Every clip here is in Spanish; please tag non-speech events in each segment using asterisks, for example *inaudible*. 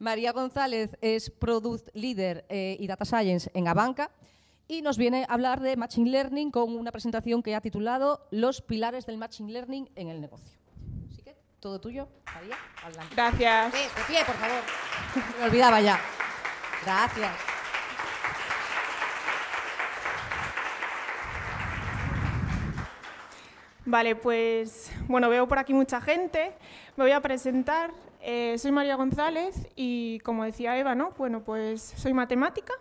María González es Product Leader eh, y Data Science en Abanca y nos viene a hablar de Machine Learning con una presentación que ha titulado Los pilares del Machine Learning en el negocio. Así que todo tuyo, María, Gracias. Sí, de pie, por favor. Me olvidaba ya. Gracias. Vale, pues bueno, veo por aquí mucha gente. Me voy a presentar. Eh, soy María González y, como decía Eva, bueno, pues soy matemática,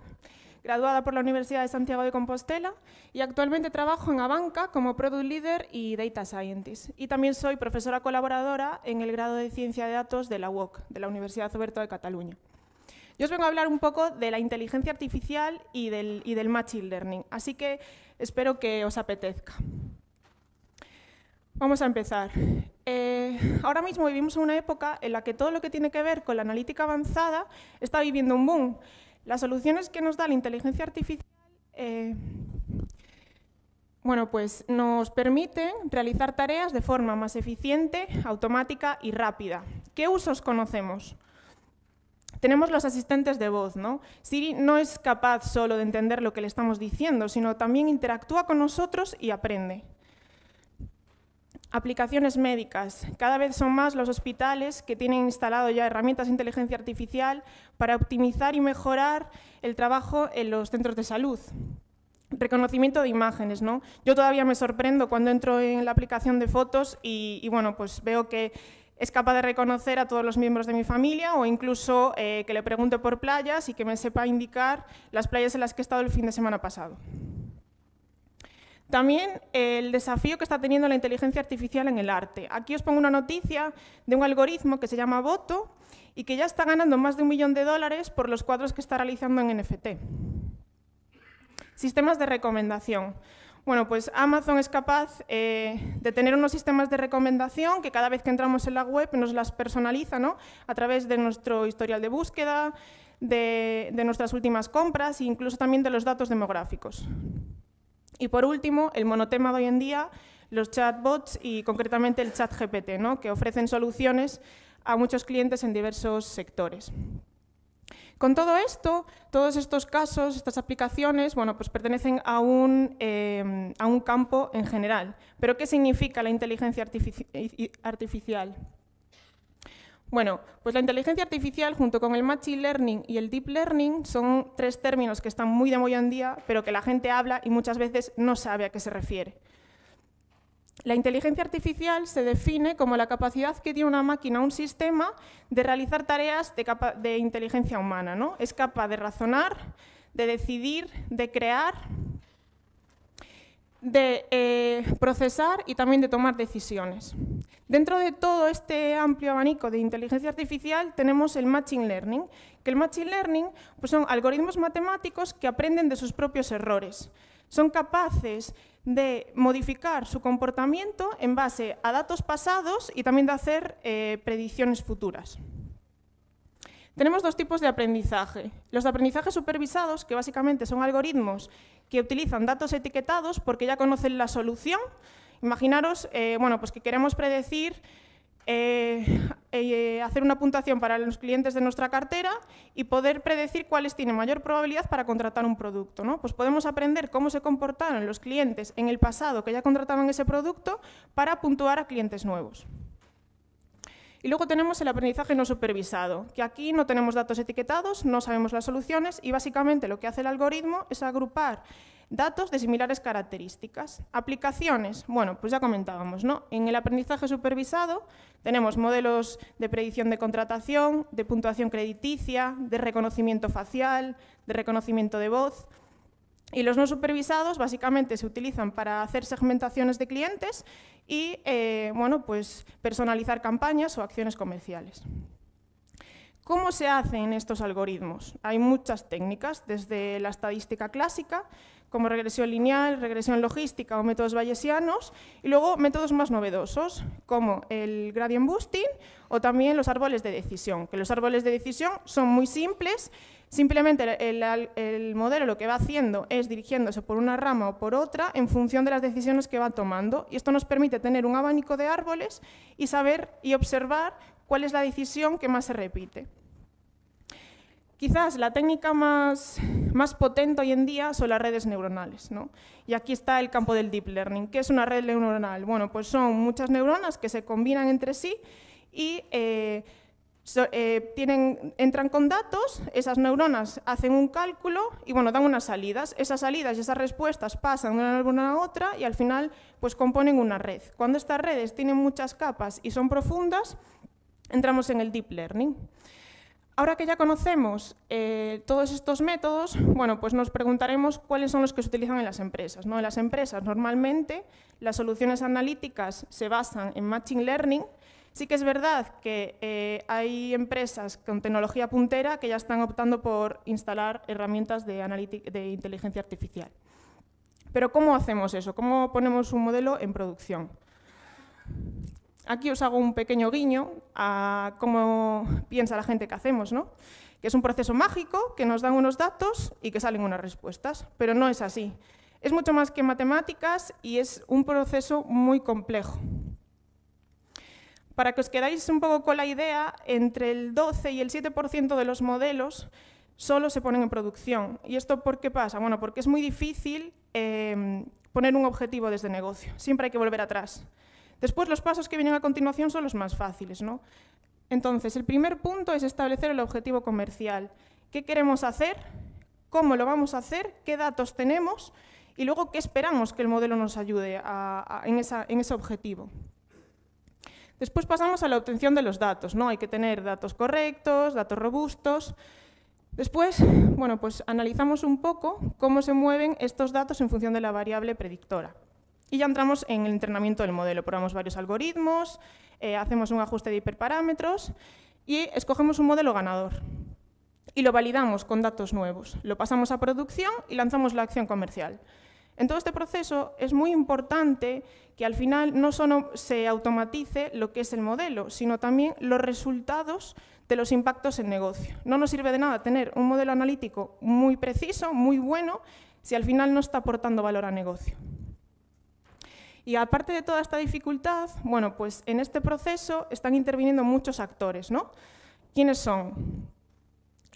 graduada por la Universidad de Santiago de Compostela y actualmente trabajo en Abanca como Product Leader y Data Scientist. Y también soy profesora colaboradora en el grado de Ciencia de Datos de la UOC, de la Universidad Oberto de Cataluña. Yo os vengo a hablar un poco de la inteligencia artificial y del, y del machine learning, así que espero que os apetezca. Vamos a empezar. Eh, ahora mismo vivimos en una época en la que todo lo que tiene que ver con la analítica avanzada está viviendo un boom. Las soluciones que nos da la inteligencia artificial eh, bueno, pues nos permiten realizar tareas de forma más eficiente, automática y rápida. ¿Qué usos conocemos? Tenemos los asistentes de voz, ¿no? Siri no es capaz solo de entender lo que le estamos diciendo, sino también interactúa con nosotros y aprende. Aplicaciones médicas. Cada vez son más los hospitales que tienen instalado ya herramientas de inteligencia artificial para optimizar y mejorar el trabajo en los centros de salud. Reconocimiento de imágenes, ¿no? Yo todavía me sorprendo cuando entro en la aplicación de fotos y, bueno, pues veo que es capaz de reconocer a todos los miembros de mi familia o incluso eh, que le pregunte por playas y que me sepa indicar las playas en las que he estado el fin de semana pasado. También eh, el desafío que está teniendo la inteligencia artificial en el arte. Aquí os pongo una noticia de un algoritmo que se llama Voto y que ya está ganando más de un millón de dólares por los cuadros que está realizando en NFT. Sistemas de recomendación. Bueno, pues Amazon es capaz eh, de tener unos sistemas de recomendación que cada vez que entramos en la web nos las personaliza, A través de nuestro historial de búsqueda, de nuestras últimas compras e incluso también de los datos demográficos. Y por último, el monotema de hoy en día, los chatbots y concretamente el chat GPT, que ofrecen soluciones a muchos clientes en diversos sectores. Con todo esto, todos estos casos, estas aplicaciones, bueno, pues pertenecen a un, eh, campo en general. Pero, ¿qué significa la inteligencia artificial? Bueno, pues la inteligencia artificial junto con el machine learning y el deep learning son tres términos que están muy de hoy en día, pero que la gente habla y muchas veces no sabe a qué se refiere. La inteligencia artificial se define como la capacidad que tiene una máquina o un sistema de realizar tareas de, de inteligencia humana. ¿no? Es capaz de razonar, de decidir, de crear, de eh, procesar y también de tomar decisiones. Dentro de todo este amplio abanico de inteligencia artificial tenemos el Machine Learning, que el Machine Learning pues, son algoritmos matemáticos que aprenden de sus propios errores. Son capaces de modificar su comportamiento en base a datos pasados y también de hacer eh, predicciones futuras. Tenemos dos tipos de aprendizaje. Los aprendizajes supervisados, que básicamente son algoritmos que utilizan datos etiquetados porque ya conocen la solución. Imaginaros eh, bueno, pues que queremos predecir, eh, eh, hacer una puntuación para los clientes de nuestra cartera y poder predecir cuáles tienen mayor probabilidad para contratar un producto. ¿no? Pues podemos aprender cómo se comportaron los clientes en el pasado que ya contrataban ese producto para puntuar a clientes nuevos. Y luego tenemos el aprendizaje no supervisado, que aquí no tenemos datos etiquetados, no sabemos las soluciones y básicamente lo que hace el algoritmo es agrupar datos de similares características. Aplicaciones, bueno, pues ya comentábamos, ¿no? En el aprendizaje supervisado tenemos modelos de predicción de contratación, de puntuación crediticia, de reconocimiento facial, de reconocimiento de voz. Y los no supervisados básicamente se utilizan para hacer segmentaciones de clientes y eh, bueno, pues personalizar campañas o acciones comerciales. ¿Cómo se hacen estos algoritmos? Hay muchas técnicas, desde la estadística clásica, como regresión lineal, regresión logística o métodos bayesianos, y luego métodos más novedosos, como el gradient boosting o también los árboles de decisión, que los árboles de decisión son muy simples, simplemente el, el modelo lo que va haciendo es dirigiéndose por una rama o por otra en función de las decisiones que va tomando, y esto nos permite tener un abanico de árboles y saber y observar cuál es la decisión que más se repite. Quizás la técnica más, potente hoy en día son las redes neuronales. Y aquí está el campo del deep learning. ¿Qué es una red neuronal? Bueno, pues son muchas neuronas que se combinan entre sí y eh, eh, entran con datos, esas neuronas hacen un cálculo y bueno, dan unas salidas. Esas salidas y esas respuestas pasan de una neurona a otra y al final pues componen una red. Cuando estas redes tienen muchas capas y son profundas, entramos en el deep learning. Ahora que ya conocemos eh, todos estos métodos, bueno, pues nos preguntaremos cuáles son los que se utilizan en las empresas. ¿no? En las empresas normalmente las soluciones analíticas se basan en Machine Learning. Sí que es verdad que eh, hay empresas con tecnología puntera que ya están optando por instalar herramientas de, de inteligencia artificial. Pero ¿cómo hacemos eso? ¿Cómo ponemos un modelo en producción? Aquí os hago un pequeño guiño a cómo piensa la gente que hacemos, ¿no? que es un proceso mágico que nos dan unos datos y que salen unas respuestas, pero no es así. Es mucho más que matemáticas y es un proceso muy complejo. Para que os quedáis un poco con la idea, entre el 12 y el 7% de los modelos solo se ponen en producción. ¿Y esto por qué pasa? Bueno, porque es muy difícil eh, poner un objetivo desde negocio. Siempre hay que volver atrás. Después, los pasos que vienen a continuación son los más fáciles. ¿no? Entonces, el primer punto es establecer el objetivo comercial. ¿Qué queremos hacer? ¿Cómo lo vamos a hacer? ¿Qué datos tenemos? Y luego, ¿qué esperamos que el modelo nos ayude en, en ese objetivo? Después pasamos a la obtención de los datos, ¿no? Hay que tener datos correctos, datos robustos. Después, bueno, pues analizamos un poco cómo se mueven estos datos en función de la variable predictora. Y ya entramos en el entrenamiento del modelo. Probamos varios algoritmos, eh, hacemos un ajuste de hiperparámetros y escogemos un modelo ganador. Y lo validamos con datos nuevos. Lo pasamos a producción y lanzamos la acción comercial. En todo este proceso es muy importante que al final no solo se automatice lo que es el modelo, sino también los resultados de los impactos en negocio. No nos sirve de nada tener un modelo analítico muy preciso, muy bueno, si al final no está aportando valor a negocio. Y aparte de toda esta dificultad, bueno, pues en este proceso están interviniendo muchos actores, ¿no? ¿Quiénes son?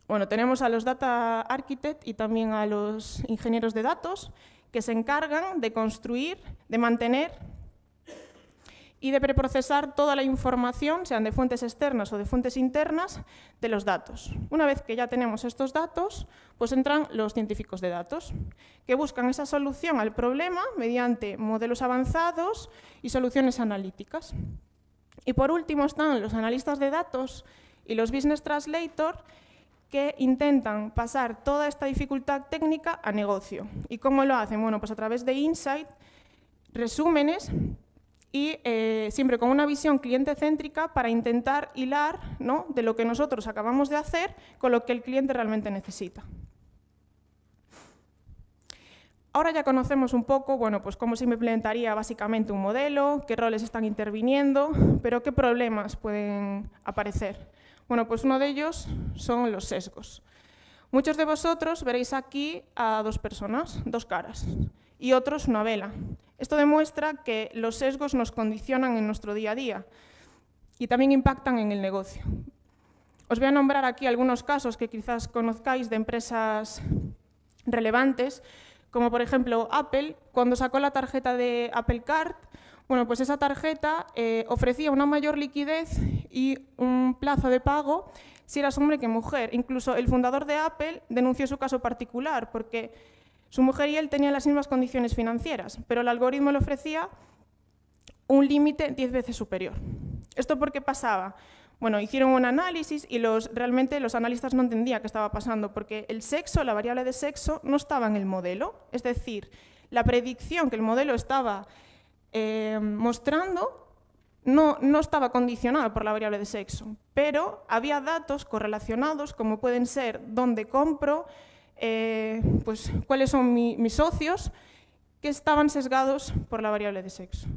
Bueno, tenemos a los data architects y también a los ingenieros de datos que se encargan de construir, de mantener y de preprocesar toda la información, sean de fuentes externas o de fuentes internas, de los datos. Una vez que ya tenemos estos datos, pues entran los científicos de datos, que buscan esa solución al problema mediante modelos avanzados y soluciones analíticas. Y por último están los analistas de datos y los business translator, que intentan pasar toda esta dificultad técnica a negocio. ¿Y cómo lo hacen? Bueno, pues a través de insight, resúmenes y eh, siempre con una visión cliente-céntrica para intentar hilar de lo que nosotros acabamos de hacer con lo que el cliente realmente necesita. Ahora ya conocemos un poco, bueno, pues cómo se implementaría básicamente un modelo, qué roles están interviniendo, pero qué problemas pueden aparecer. Bueno, pues uno de ellos son los sesgos. Muchos de vosotros veréis aquí a dos personas, dos caras y otros vela. Esto demuestra que los sesgos nos condicionan en nuestro día a día y también impactan en el negocio. Os voy a nombrar aquí algunos casos que quizás conozcáis de empresas relevantes, como por ejemplo Apple, cuando sacó la tarjeta de Apple Card, bueno, pues esa tarjeta eh, ofrecía una mayor liquidez y un plazo de pago si eras hombre que mujer. Incluso el fundador de Apple denunció su caso particular porque su mujer y él tenían las mismas condiciones financieras, pero el algoritmo le ofrecía un límite 10 veces superior. ¿Esto por qué pasaba? Bueno, hicieron un análisis y los, realmente los analistas no entendían qué estaba pasando, porque el sexo, la variable de sexo, no estaba en el modelo. Es decir, la predicción que el modelo estaba eh, mostrando no, no, estaba condicionada por la variable de sexo, pero había datos correlacionados como pueden ser dónde compro, eh, pues, cuáles son mis socios que estaban sesgados por la variable de sexo.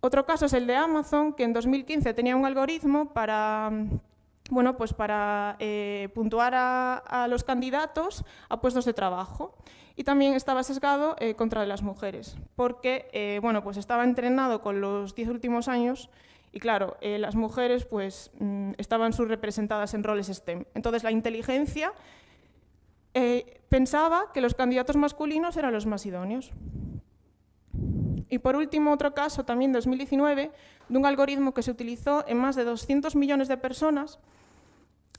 Otro caso es el de Amazon, que en 2015 tenía un algoritmo para, bueno, pues para eh, puntuar a, los candidatos a puestos de trabajo. Y también estaba sesgado eh, contra las mujeres, porque bueno, pues estaba entrenado con los 10 últimos años y claro, las mujeres pues, mm, estaban subrepresentadas en roles STEM. Entonces la inteligencia eh, pensaba que los candidatos masculinos eran los más idóneos. Y por último, otro caso, también 2019, de un algoritmo que se utilizó en más de 200 millones de personas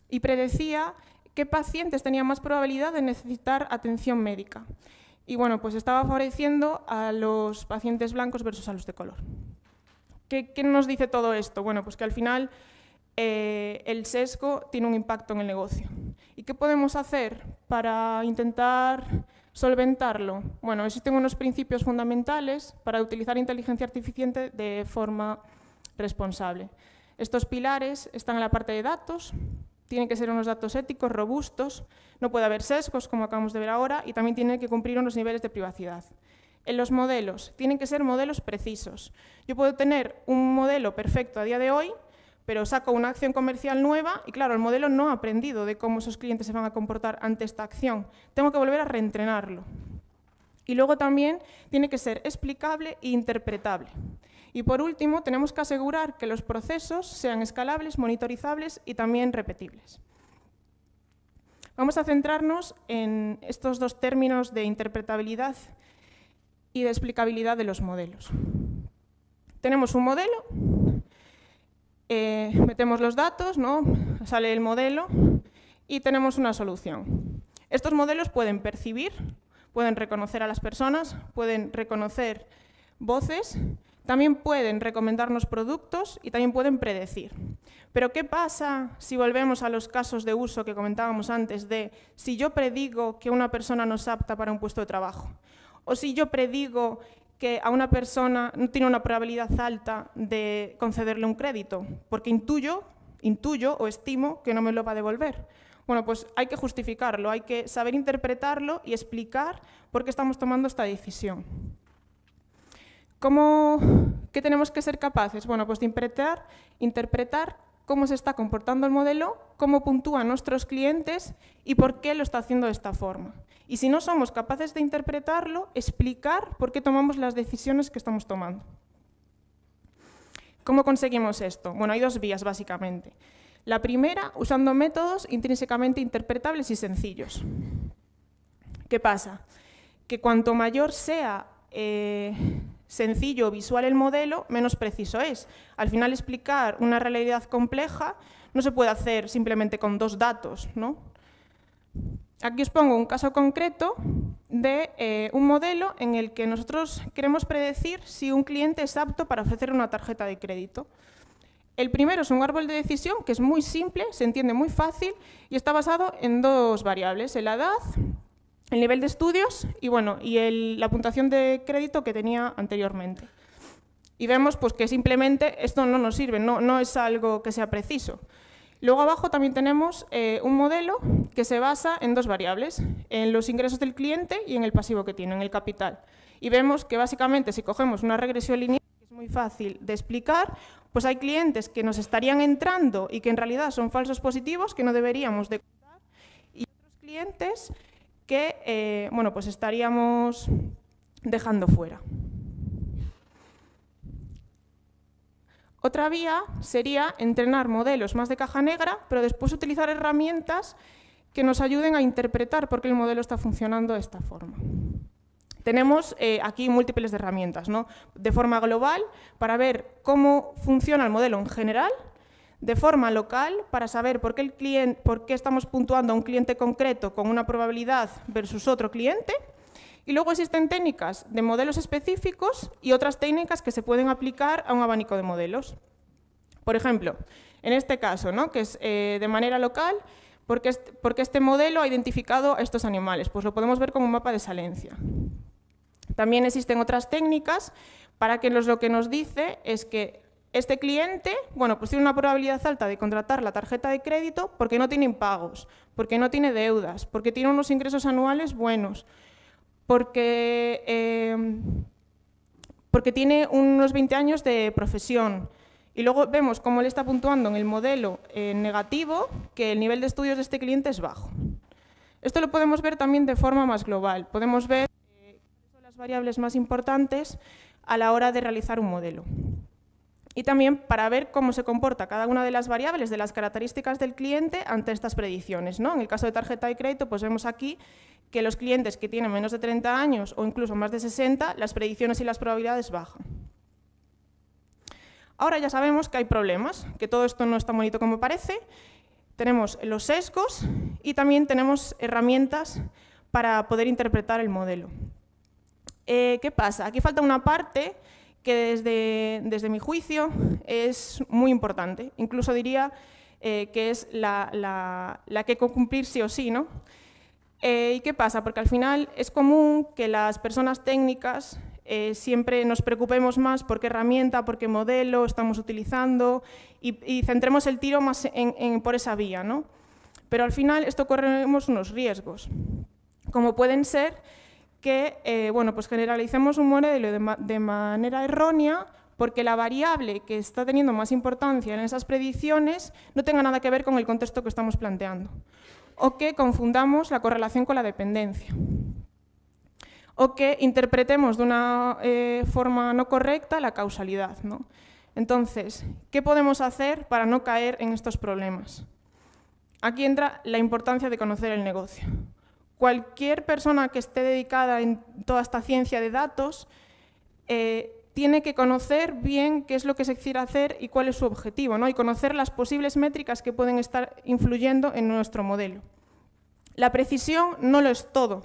y predecía qué pacientes tenían más probabilidad de necesitar atención médica. Y bueno, pues estaba favoreciendo a los pacientes blancos versus a los de color. ¿Qué, nos dice todo esto? Bueno, pues que al final eh, el sesgo tiene un impacto en el negocio. ¿Y qué podemos hacer para intentar solventarlo? Bueno, existen unos principios fundamentales para utilizar inteligencia artificial de forma responsable. Estos pilares están en la parte de datos, tienen que ser unos datos éticos, robustos, no puede haber sesgos, como acabamos de ver ahora, y también tienen que cumplir unos niveles de privacidad. En los modelos, tienen que ser modelos precisos. Yo puedo tener un modelo perfecto a día de hoy, pero saco una acción comercial nueva y claro, el modelo no ha aprendido de cómo esos clientes se van a comportar ante esta acción. Tengo que volver a reentrenarlo. Y luego también tiene que ser explicable e interpretable. Y por último, tenemos que asegurar que los procesos sean escalables, monitorizables y también repetibles. Vamos a centrarnos en estos dos términos de interpretabilidad y de explicabilidad de los modelos. Tenemos un modelo eh, metemos los datos, ¿no? sale el modelo y tenemos una solución. Estos modelos pueden percibir, pueden reconocer a las personas, pueden reconocer voces, también pueden recomendarnos productos y también pueden predecir. Pero ¿qué pasa si volvemos a los casos de uso que comentábamos antes de si yo predigo que una persona no es apta para un puesto de trabajo? O si yo predigo que a una persona no tiene una probabilidad alta de concederle un crédito, porque intuyo, intuyo o estimo que no me lo va a devolver. Bueno, pues hay que justificarlo, hay que saber interpretarlo y explicar por qué estamos tomando esta decisión. ¿Cómo, ¿Qué tenemos que ser capaces? Bueno, pues de interpretar, interpretar cómo se está comportando el modelo, cómo puntúan nuestros clientes y por qué lo está haciendo de esta forma. Y si no somos capaces de interpretarlo, explicar por qué tomamos las decisiones que estamos tomando. ¿Cómo conseguimos esto? Bueno, hay dos vías básicamente. La primera, usando métodos intrínsecamente interpretables y sencillos. ¿Qué pasa? Que cuanto mayor sea eh, sencillo o visual el modelo, menos preciso es. Al final, explicar una realidad compleja no se puede hacer simplemente con dos datos, ¿no? Aquí os pongo un caso concreto de eh, un modelo en el que nosotros queremos predecir si un cliente es apto para ofrecer una tarjeta de crédito. El primero es un árbol de decisión que es muy simple, se entiende muy fácil y está basado en dos variables, la edad, el nivel de estudios y, bueno, y la puntuación de crédito que tenía anteriormente. Y vemos pues, que simplemente esto no nos sirve, no, no es algo que sea preciso. Luego abajo también tenemos eh, un modelo que se basa en dos variables, en los ingresos del cliente y en el pasivo que tiene, en el capital. Y vemos que básicamente si cogemos una regresión lineal, que es muy fácil de explicar, pues hay clientes que nos estarían entrando y que en realidad son falsos positivos que no deberíamos de contar y otros clientes que eh, bueno, pues estaríamos dejando fuera. Otra vía sería entrenar modelos más de caja negra, pero después utilizar herramientas que nos ayuden a interpretar por qué el modelo está funcionando de esta forma. Tenemos eh, aquí múltiples de herramientas, ¿no? de forma global para ver cómo funciona el modelo en general, de forma local para saber por qué, por qué estamos puntuando a un cliente concreto con una probabilidad versus otro cliente, y luego existen técnicas de modelos específicos y otras técnicas que se pueden aplicar a un abanico de modelos. Por ejemplo, en este caso, ¿no? que es eh, de manera local, porque este, porque este modelo ha identificado a estos animales. Pues lo podemos ver como un mapa de salencia. También existen otras técnicas para que lo que nos dice es que este cliente, bueno, pues tiene una probabilidad alta de contratar la tarjeta de crédito porque no tiene impagos, porque no tiene deudas, porque tiene unos ingresos anuales buenos, porque, em, porque tiene unos 20 años de profesión. Y luego vemos cómo le está puntuando en el modelo eh, negativo que el nivel de estudios de este cliente es bajo. Esto lo podemos ver también de forma más global. Podemos ver eh, las variables más importantes a la hora de realizar un modelo. Y también para ver cómo se comporta cada una de las variables de las características del cliente ante estas predicciones. ¿no? En el caso de tarjeta de crédito, pues vemos aquí que los clientes que tienen menos de 30 años o incluso más de 60, las predicciones y las probabilidades bajan. Ahora ya sabemos que hay problemas, que todo esto no está bonito como parece. Tenemos los sesgos y también tenemos herramientas para poder interpretar el modelo. Eh, ¿Qué pasa? Aquí falta una parte que desde, desde mi juicio es muy importante. Incluso diría eh, que es la, la, la que cumplir sí o sí, ¿no? Eh, ¿Y qué pasa? Porque al final es común que las personas técnicas eh, siempre nos preocupemos más por qué herramienta, por qué modelo estamos utilizando y, centremos el tiro más por esa vía. ¿no? Pero al final esto corremos unos riesgos, como pueden ser que eh, bueno, pues generalicemos un modelo de, de manera errónea porque la variable que está teniendo más importancia en esas predicciones no tenga nada que ver con el contexto que estamos planteando o que confundamos la correlación con la dependencia o que interpretemos de una eh, forma no correcta la causalidad. Entonces, ¿qué podemos hacer para no caer en estos problemas? Aquí entra la importancia de conocer el negocio. Cualquier persona que esté dedicada en toda esta ciencia de datos eh, tiene que conocer bien qué es lo que se quiere hacer y cuál es su objetivo, ¿no? y conocer las posibles métricas que pueden estar influyendo en nuestro modelo. La precisión no lo es todo.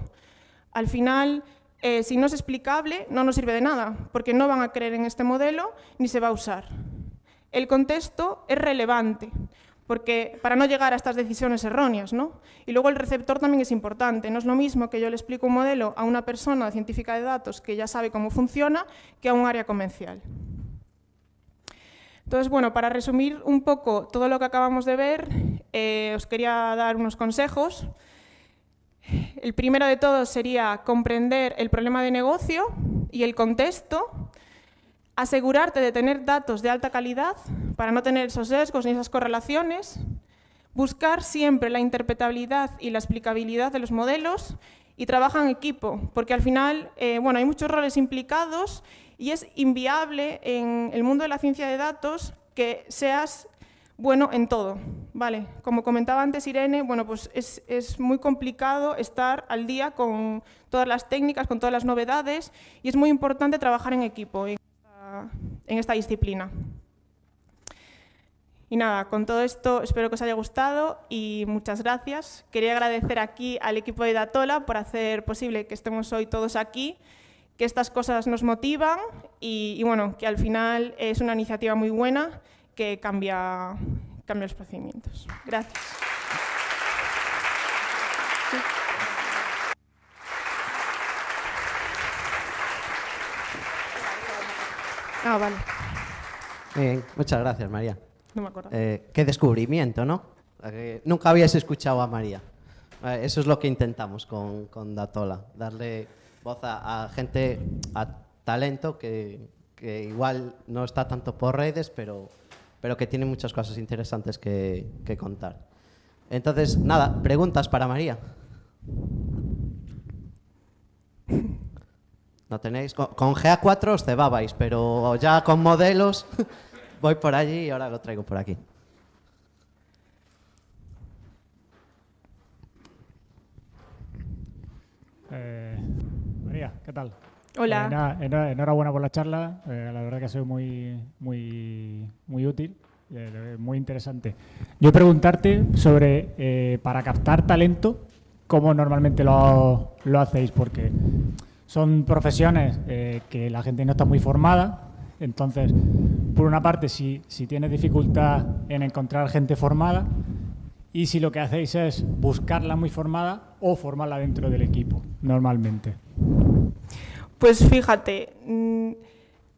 Al final, eh, si no es explicable, no nos sirve de nada, porque no van a creer en este modelo ni se va a usar. El contexto es relevante porque para no llegar a estas decisiones erróneas, ¿no? Y luego el receptor también es importante, no es lo mismo que yo le explico un modelo a una persona científica de datos que ya sabe cómo funciona que a un área comercial. Entonces, bueno, para resumir un poco todo lo que acabamos de ver, eh, os quería dar unos consejos. El primero de todos sería comprender el problema de negocio y el contexto asegurarte de tener datos de alta calidad para no tener esos sesgos ni esas correlaciones, buscar siempre la interpretabilidad y la explicabilidad de los modelos y trabajar en equipo, porque al final eh, bueno, hay muchos roles implicados y es inviable en el mundo de la ciencia de datos que seas bueno en todo. Vale, como comentaba antes Irene, bueno, pues es, es, muy complicado estar al día con todas las técnicas, con todas las novedades y es muy importante trabajar en equipo en esta disciplina. Y nada, con todo esto espero que os haya gustado y muchas gracias. Quería agradecer aquí al equipo de Datola por hacer posible que estemos hoy todos aquí, que estas cosas nos motivan y, bueno, que al final es una iniciativa muy buena que cambia, cambia los procedimientos. Gracias. Ah, vale. bien, muchas gracias, María. No me acuerdo. Eh, qué descubrimiento, ¿no? Eh, nunca habías escuchado a María. Eh, eso es lo que intentamos con, Datola, darle voz a, gente, a talento que, igual no está tanto por redes, pero, pero que tiene muchas cosas interesantes que, que contar. Entonces, nada, preguntas para María. No tenéis. Con, GA4 os cebabais, pero ya con modelos *laughs* voy por allí y ahora lo traigo por aquí. Eh, María, ¿qué tal? Hola. Eh, enhorabuena por la charla. Eh, la verdad que ha sido muy, muy, muy útil, muy interesante. Yo preguntarte sobre para captar talento, cómo normalmente lo, lo hacéis, porque son profesiones eh, que la gente no está muy formada, entonces, por una parte, si, si tienes dificultad en encontrar gente formada, y si lo que hacéis es buscarla muy formada o formarla dentro del equipo, normalmente. Pues fíjate, mm,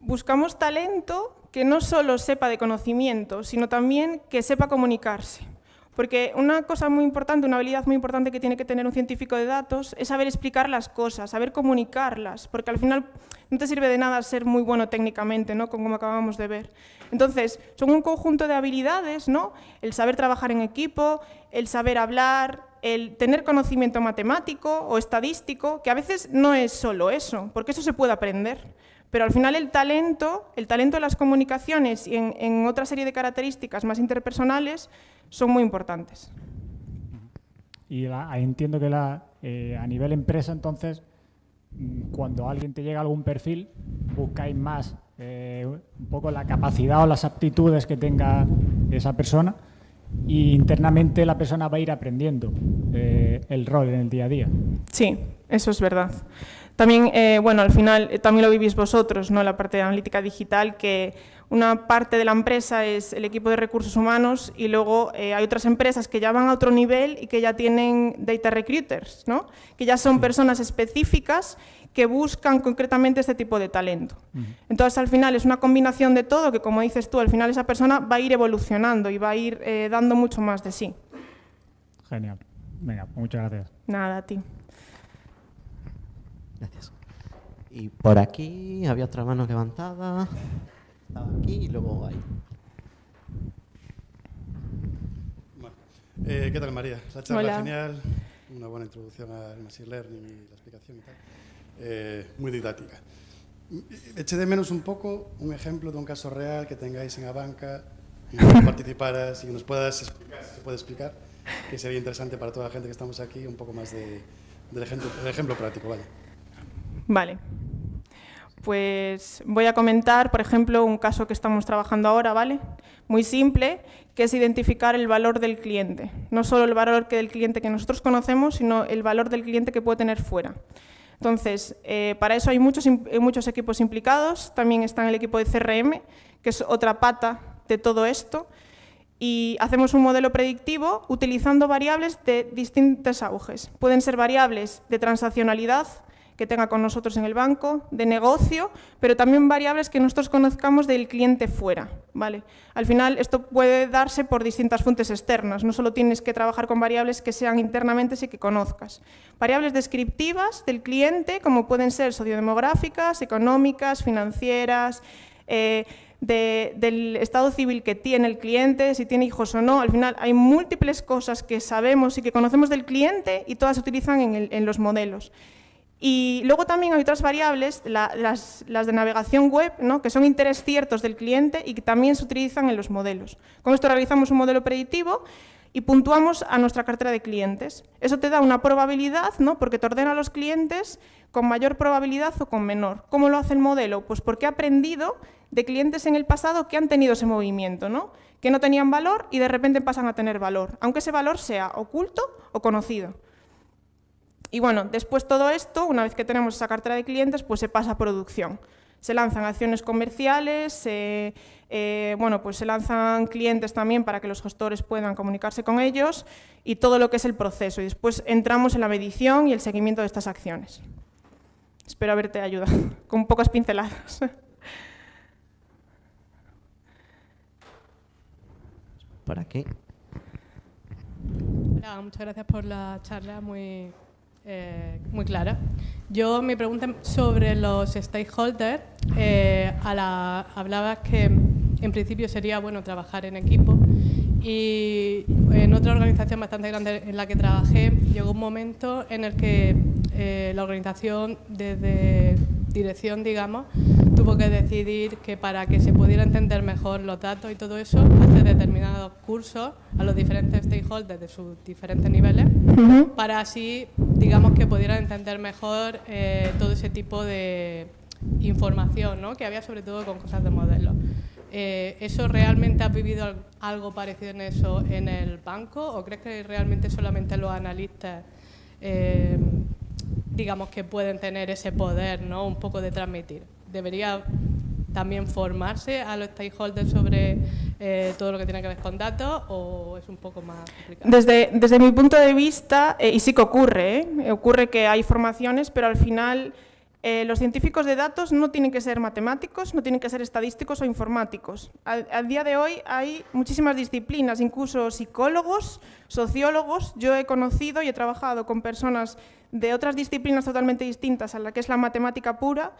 buscamos talento que no solo sepa de conocimiento, sino también que sepa comunicarse. Porque una cosa muy importante, una habilidad muy importante que tiene que tener un científico de datos es saber explicar las cosas, saber comunicarlas, porque al final no te sirve de nada ser muy bueno técnicamente, ¿no? como acabamos de ver. Entonces, son un conjunto de habilidades, ¿no? el saber trabajar en equipo, el saber hablar, el tener conocimiento matemático o estadístico, que a veces no es solo eso, porque eso se puede aprender. Pero al final el talento, el talento de las comunicaciones y en, en otra serie de características más interpersonales, son muy importantes. Y la, entiendo que la, eh, a nivel empresa, entonces, mm, cuando alguien te llega algún perfil, buscáis más eh, un poco la capacidad o las aptitudes que tenga esa persona y internamente la persona va a ir aprendiendo eh, el rol en el día a día. Sí, eso es verdad. También, bueno, al final, también lo vivís vosotros, ¿no? La parte de analítica digital que una parte de la empresa es el equipo de recursos humanos y luego eh, hay otras empresas que ya van a otro nivel y que ya tienen data recruiters, ¿no? que ya son personas específicas que buscan concretamente este tipo de talento. Entonces, al final es una combinación de todo que, como dices tú, al final esa persona va a ir evolucionando y va a ir eh, dando mucho más de sí. Genial. Venga, pues muchas gracias. Nada, a ti. Gracias. Y por aquí había otra mano levantada. Estaba aquí y luego ahí. Eh, ¿Qué tal, María? La charla genial, una buena introducción al Machine Learning y la explicación y tal. Eh, muy didáctica. Mm, eche de menos un poco un ejemplo de un caso real que tengáis en la banca y que participaras y que nos puedas explicar, se puede explicar, que sería interesante para toda la gente que estamos aquí, un poco más de, del, ejemplo, de ejemplo práctico. Vale. vale. Pues voy a comentar, por ejemplo, un caso que estamos trabajando ahora, ¿vale? Muy simple, que es identificar el valor del cliente. No solo el valor que del cliente que nosotros conocemos, sino el valor del cliente que puede tener fuera. Entonces, eh, para eso hay eh, muchos, equipos implicados. También está el equipo de CRM, que es otra pata de todo esto. Y hacemos un modelo predictivo utilizando variables de distintos auges. Pueden ser variables de transaccionalidad, que tenga con nosotros en el banco, de negocio, pero también variables que nosotros conozcamos del cliente fuera. ¿vale? Al final, esto puede darse por distintas fuentes externas. No solo tienes que trabajar con variables que sean internamente, si que conozcas. Variables descriptivas del cliente, como pueden ser sociodemográficas, económicas, financieras. Eh, del estado civil que tiene el cliente, si tiene hijos o no. Al final hay múltiples cosas que sabemos y que conocemos del cliente y todas se utilizan en los modelos. Y luego también hay otras variables, las, de navegación web, ¿no? que son intereses ciertos del cliente y que también se utilizan en los modelos. Con esto realizamos un modelo predictivo y puntuamos a nuestra cartera de clientes. Eso te da una probabilidad, ¿no? porque te ordena a los clientes con mayor probabilidad o con menor. ¿Cómo lo hace el modelo? Pues porque ha aprendido de clientes en el pasado que han tenido ese movimiento, ¿no? que no tenían valor y de repente pasan a tener valor, aunque ese valor sea oculto o conocido. Y bueno, después todo esto, una vez que tenemos esa cartera de clientes, pues se pasa a producción. Se lanzan acciones comerciales, se, eh, bueno, pues se lanzan clientes también para que los gestores puedan comunicarse con ellos y todo lo que es el proceso. Y después entramos en la medición y el seguimiento de estas acciones. Espero haberte ayudado *laughs* con pocas pinceladas. ¿Para qué? muchas gracias por la charla muy eh, muy clara. Yo, mi pregunta sobre los stakeholders, eh, a la, hablabas que en principio sería bueno trabajar en equipo y en otra organización bastante grande en la que trabajé llegó un momento en el que eh, la organización desde dirección, digamos, tuvo que decidir que para que se pudiera entender mejor los datos y todo eso, ...hacer determinados cursos a los diferentes stakeholders de sus diferentes niveles, para así digamos que pudieran entender mejor eh, todo ese tipo de información ¿no? que había sobre todo con cosas de modelo. Eh, ¿Eso realmente ha vivido algo parecido en eso en el banco o crees que realmente solamente los analistas eh, digamos que pueden tener ese poder, ¿no? un poco de transmitir? Debería también formarse a los stakeholders sobre eh, todo lo que tiene que ver con datos o es un poco más complicado? Desde, desde mi punto de vista, eh, y sí que ocurre, eh, ocurre que hay formaciones, pero al final los científicos de datos no tienen que ser matemáticos, no tienen que ser estadísticos o informáticos. al día de hoy hay muchísimas disciplinas, incluso psicólogos, sociólogos. Yo he conocido y he trabajado con personas de otras disciplinas totalmente distintas a la que es la matemática pura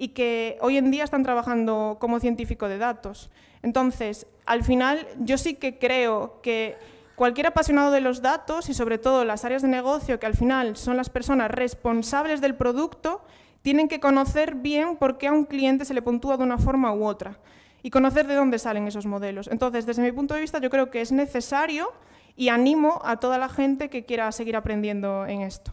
y que hoy en día están trabajando como científico de datos. Entonces, al final, yo sí que creo que cualquier apasionado de los datos y sobre todo las áreas de negocio, que al final son las personas responsables del producto, tienen que conocer bien por qué a un cliente se le puntúa de una forma u otra y conocer de dónde salen esos modelos. Entonces, desde mi punto de vista, yo creo que es necesario y animo a toda la gente que quiera seguir aprendiendo en esto.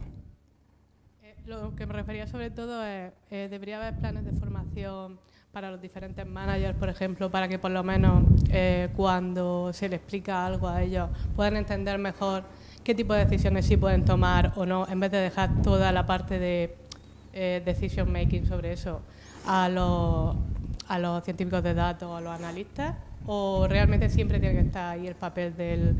Lo que me refería sobre todo es, eh, debería haber planes de formación para los diferentes managers, por ejemplo, para que por lo menos eh, cuando se les explica algo a ellos puedan entender mejor qué tipo de decisiones sí pueden tomar o no, en vez de dejar toda la parte de eh, decision making sobre eso a los, a los científicos de datos, o a los analistas, o realmente siempre tiene que estar ahí el papel del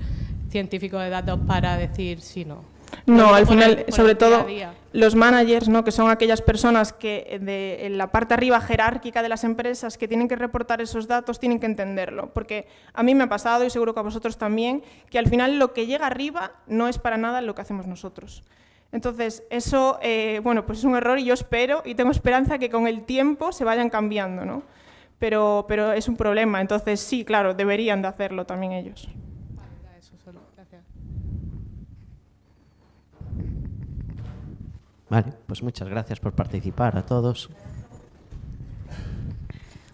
científico de datos para decir si no. No, al final, sobre todo, los managers, ¿no? que son aquellas personas que de, en la parte arriba jerárquica de las empresas que tienen que reportar esos datos, tienen que entenderlo. Porque a mí me ha pasado, y seguro que a vosotros también, que al final lo que llega arriba no es para nada lo que hacemos nosotros. Entonces, eso, eh, bueno, pues es un error y yo espero y tengo esperanza que con el tiempo se vayan cambiando, ¿no? Pero, pero es un problema. Entonces, sí, claro, deberían de hacerlo también ellos. Vale, pues muchas gracias por participar a todos.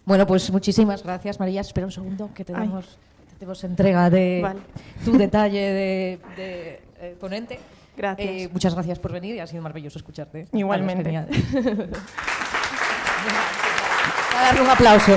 Bueno, pues muchísimas gracias, María. Espera un segundo que tenemos, tenemos entrega de tu detalle de, eh, ponente. Eh, muchas gracias por venir y ha sido maravilloso escucharte. Igualmente. darle *laughs* un aplauso.